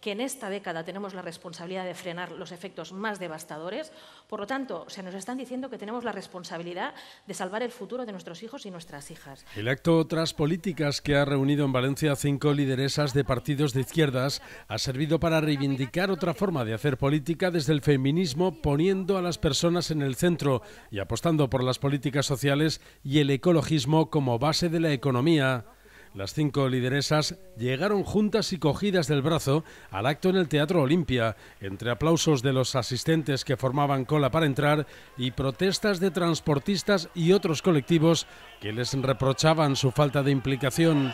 que en esta década tenemos la responsabilidad de frenar los efectos más devastadores. Por lo tanto, se nos están diciendo que tenemos la responsabilidad de salvar el futuro de nuestros hijos y nuestras hijas. El acto tras políticas que ha reunido en Valencia cinco lideresas de partidos de izquierdas ha servido para reivindicar otra forma de hacer política desde el feminismo, poniendo a las personas en el centro y apostando por las políticas sociales y el ecologismo como base de la economía. Las cinco lideresas llegaron juntas y cogidas del brazo al acto en el Teatro Olimpia, entre aplausos de los asistentes que formaban cola para entrar y protestas de transportistas y otros colectivos que les reprochaban su falta de implicación.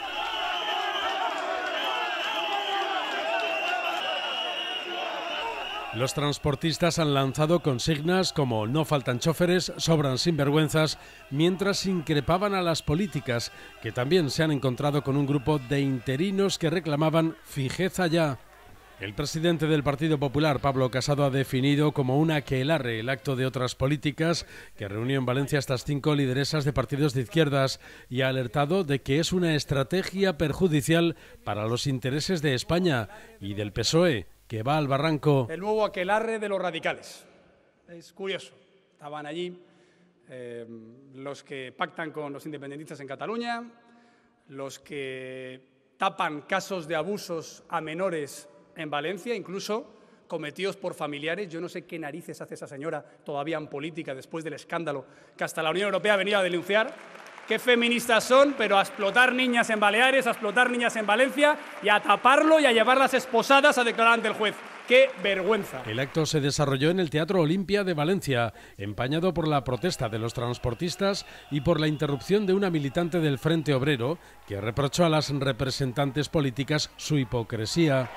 Los transportistas han lanzado consignas como no faltan choferes, sobran sinvergüenzas, mientras increpaban a las políticas, que también se han encontrado con un grupo de interinos que reclamaban fijeza ya. El presidente del Partido Popular, Pablo Casado, ha definido como una aquelarre el acto de otras políticas que reunió en Valencia a estas cinco lideresas de partidos de izquierdas y ha alertado de que es una estrategia perjudicial para los intereses de España y del PSOE que va al barranco. El nuevo aquelarre de los radicales. Es curioso. Estaban allí eh, los que pactan con los independentistas en Cataluña, los que tapan casos de abusos a menores en Valencia, incluso cometidos por familiares. Yo no sé qué narices hace esa señora todavía en política después del escándalo que hasta la Unión Europea venía a denunciar qué feministas son, pero a explotar niñas en Baleares, a explotar niñas en Valencia y a taparlo y a llevarlas esposadas a declarar ante el juez. ¡Qué vergüenza! El acto se desarrolló en el Teatro Olimpia de Valencia, empañado por la protesta de los transportistas y por la interrupción de una militante del Frente Obrero que reprochó a las representantes políticas su hipocresía.